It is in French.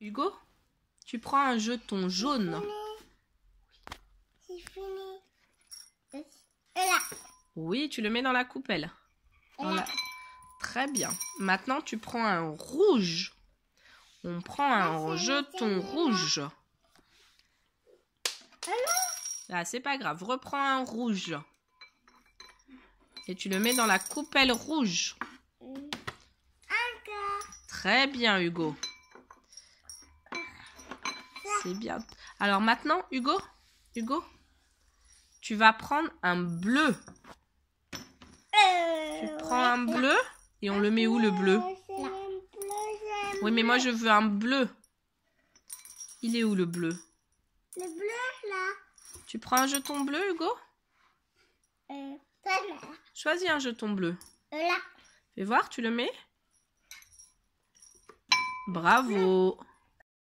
Hugo, tu prends un jeton jaune. Oui, tu le mets dans la coupelle. Très bien. Maintenant, tu prends un rouge. On prend un ah, jeton rouge. Ah, c'est pas grave. Reprends un rouge. Et tu le mets dans la coupelle rouge. Très bien, Hugo. C'est bien. Alors maintenant, Hugo, Hugo, tu vas prendre un bleu. tu euh, prends un bleu et on le met où le bleu Oui, mais moi je veux un bleu. Il est où le bleu Le bleu là. Tu prends un jeton bleu, Hugo euh, Choisis un jeton bleu. Euh, là. Fais voir, tu le mets Bravo.